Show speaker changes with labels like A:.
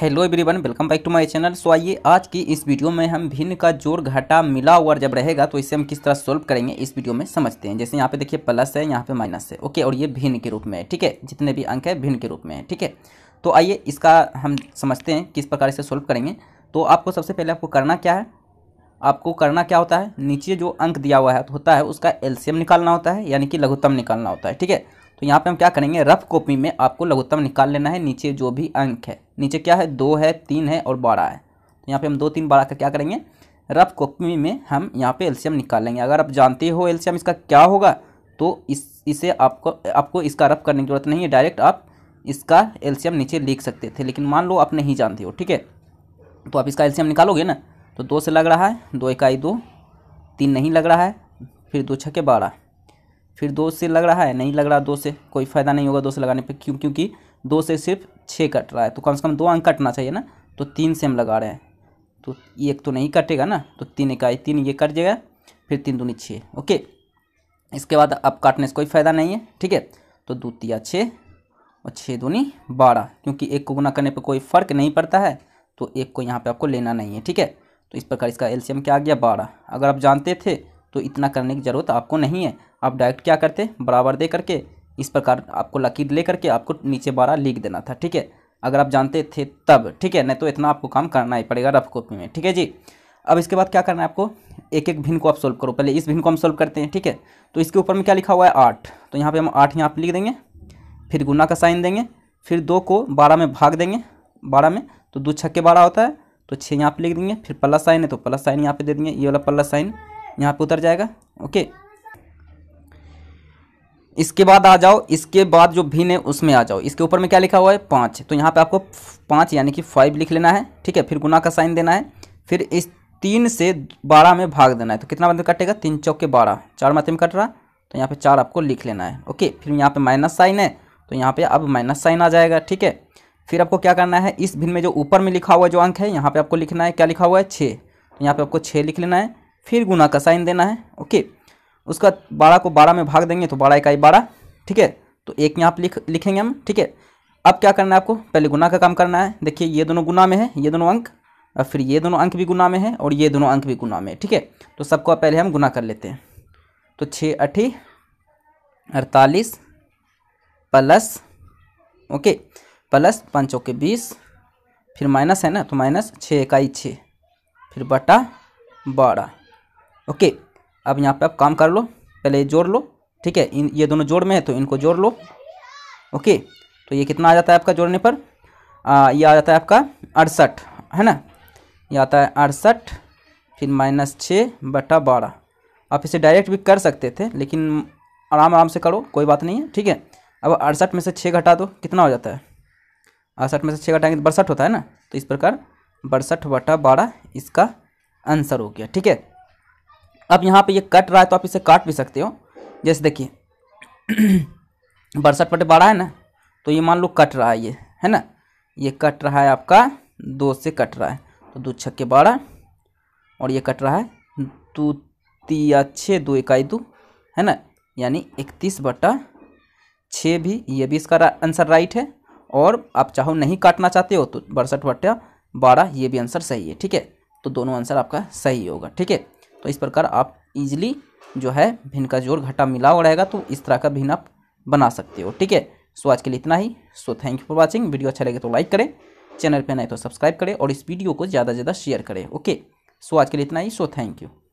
A: hello everyone welcome back to my channel so आइए आज की इस वीडियो में हम भिन्न का जोड़ घाटा मिला हुआ जब रहेगा तो इसे हम किस तरह सोल्व करेंगे इस वीडियो में समझते हैं जैसे यहाँ पे देखिए प्लस है यहाँ पे माइनस है ओके और ये भिन्न के रूप में है ठीक है जितने भी अंक है भिन्न के रूप में है ठीक है तो आइए इसका हम समझते हैं किस प्रकार इसे सोल्व करेंगे तो आपको सबसे पहले आपको करना क्या है आपको करना क्या होता है नीचे जो अंक दिया हुआ है होता है उसका एल्सियम निकालना होता है यानी कि लघुत्तम निकालना होता है ठीक है तो यहाँ पे हम क्या करेंगे रफ कॉपी में आपको लघुत्तम निकाल लेना है नीचे जो भी अंक है नीचे क्या है दो है तीन है और बारह है तो यहाँ पे हम दो तीन बारह का क्या करेंगे रफ कॉपी में हम यहाँ पे एल्शियम निकाल लेंगे अगर आप जानते हो एल्शियम इसका क्या होगा तो इस इसे आपको आपको इसका रफ करने की जरूरत नहीं है डायरेक्ट आप इसका एल्शियम नीचे लिख सकते थे लेकिन मान लो आप नहीं जानते हो ठीक है तो आप इसका एल्शियम निकालोगे ना तो दो से लग रहा है दो इकाई दो तीन नहीं लग रहा है फिर दो छः के बारह फिर दो से लग रहा है नहीं लग रहा दो से कोई फ़ायदा नहीं होगा दो से लगाने पर क्यों क्योंकि दो से सिर्फ छः कट रहा है तो कम से कम दो अंक कटना चाहिए ना तो तीन से हम लगा रहे हैं तो एक तो नहीं कटेगा ना तो तीन इकाई तीन ये कट जाएगा फिर तीन दूनी छः ओके इसके बाद अब काटने से कोई फ़ायदा नहीं है ठीक है तो तिया छः और छः दूनी बारह क्योंकि एक को गुना करने पर कोई फ़र्क नहीं पड़ता है तो एक को यहाँ पर आपको लेना नहीं है ठीक है तो इस प्रकार इसका एलसीएम क्या आ गया बारह अगर आप जानते थे तो इतना करने की ज़रूरत आपको नहीं है आप डायरेक्ट क्या करते बराबर दे करके इस प्रकार आपको लकीर ले करके आपको नीचे बारह लिख देना था ठीक है अगर आप जानते थे तब ठीक है नहीं तो इतना आपको काम करना ही पड़ेगा रफ कॉपी में ठीक है जी अब इसके बाद क्या करना है आपको एक एक भिन्न को आप सोल्व करो पहले इस भिन्न को हम सोल्व करते हैं ठीक है तो इसके ऊपर में क्या लिखा हुआ है आठ तो यहाँ पे हम आठ यहाँ पे लिख देंगे फिर गुना का साइन देंगे फिर दो को बारह में भाग देंगे बारह में तो दो छक्के बारह होता है तो छः यहाँ पे लिख देंगे फिर प्लस साइन है तो प्लस साइन यहाँ पे दे देंगे ये वाला प्लस साइन यहाँ पे उतर जाएगा ओके इसके बाद आ जाओ इसके बाद जो भिन है उसमें आ जाओ इसके ऊपर में क्या लिखा हुआ है पाँच तो यहाँ पे आपको पाँच यानी कि फाइव लिख लेना है ठीक है फिर गुना का साइन देना है फिर इस तीन से बारह में भाग देना है तो कितना मतलब कटेगा तीन चौके बारह चार माते में कट रहा तो यहाँ पर चार आपको लिख लेना है ओके फिर यहाँ पर माइनस साइन है तो यहाँ पर अब माइनस साइन आ जाएगा ठीक है फिर आपको क्या करना है इस भिन में जो ऊपर में लिखा हुआ जो अंक है यहाँ पे आपको लिखना है क्या लिखा हुआ है छः तो यहाँ पे आपको छः लिख लेना है फिर गुना का साइन देना है ओके उसका बारह को बारह में भाग देंगे तो बारह इकाई बारह ठीक है तो एक यहाँ पर लिख लिखेंगे हम ठीक है अब क्या करना है आपको पहले गुना का काम करना है देखिए ये दोनों गुना में है ये दोनों अंक और फिर ये दोनों अंक भी गुना में है और ये दोनों अंक भी गुना में है ठीक है तो सबको पहले हम गुना कर लेते हैं तो छः अठी अड़तालीस प्लस ओके प्लस पाँच ओके बीस फिर माइनस है ना तो माइनस छः इकाई छः फिर बटा बारह ओके अब यहाँ पे आप काम कर लो पहले जोड़ लो ठीक है इन ये दोनों जोड़ में है तो इनको जोड़ लो ओके तो ये कितना आ जाता है आपका जोड़ने पर आ, ये आ जाता है आपका अड़सठ है ना ये आता है अड़सठ फिर माइनस छः बटा बारह आप इसे डायरेक्ट भी कर सकते थे लेकिन आराम आराम से करो कोई बात नहीं है ठीक है अब अड़सठ में से छः घटा दो कितना हो जाता है अड़सठ में से छः घटाएंगे तो बड़सठ होता है ना तो इस प्रकार बड़सठ बटा बारह इसका आंसर हो गया ठीक है अब यहाँ पे ये कट रहा है तो आप इसे काट भी सकते हो जैसे देखिए बरसठ बटे बारह है ना तो ये मान लो कट रहा है ये है ना ये कट रहा है आपका दो से कट रहा है तो दो छक्के बारह और ये कट रहा है दो या छः दो इकाई दो है ना यानी इकतीस बटा छः भी ये भी इसका रा, आंसर राइट है और आप चाहो नहीं काटना चाहते हो तो बड़सठ बटा बारह ये भी आंसर सही है ठीक है तो दोनों आंसर आपका सही होगा ठीक है तो इस प्रकार आप इजिली जो है भिन्न का जोड़ घटा मिला हुआ रहेगा तो इस तरह का भिन्न आप बना सकते हो ठीक है सो आज के लिए इतना ही so thank you for watching video अच्छा लगे तो लाइक करें चैनल पर नए तो सब्सक्राइब करें और इस वीडियो को ज़्यादा से ज़्यादा शेयर करें ओके सो आज के लिए इतना ही सो थैंक यू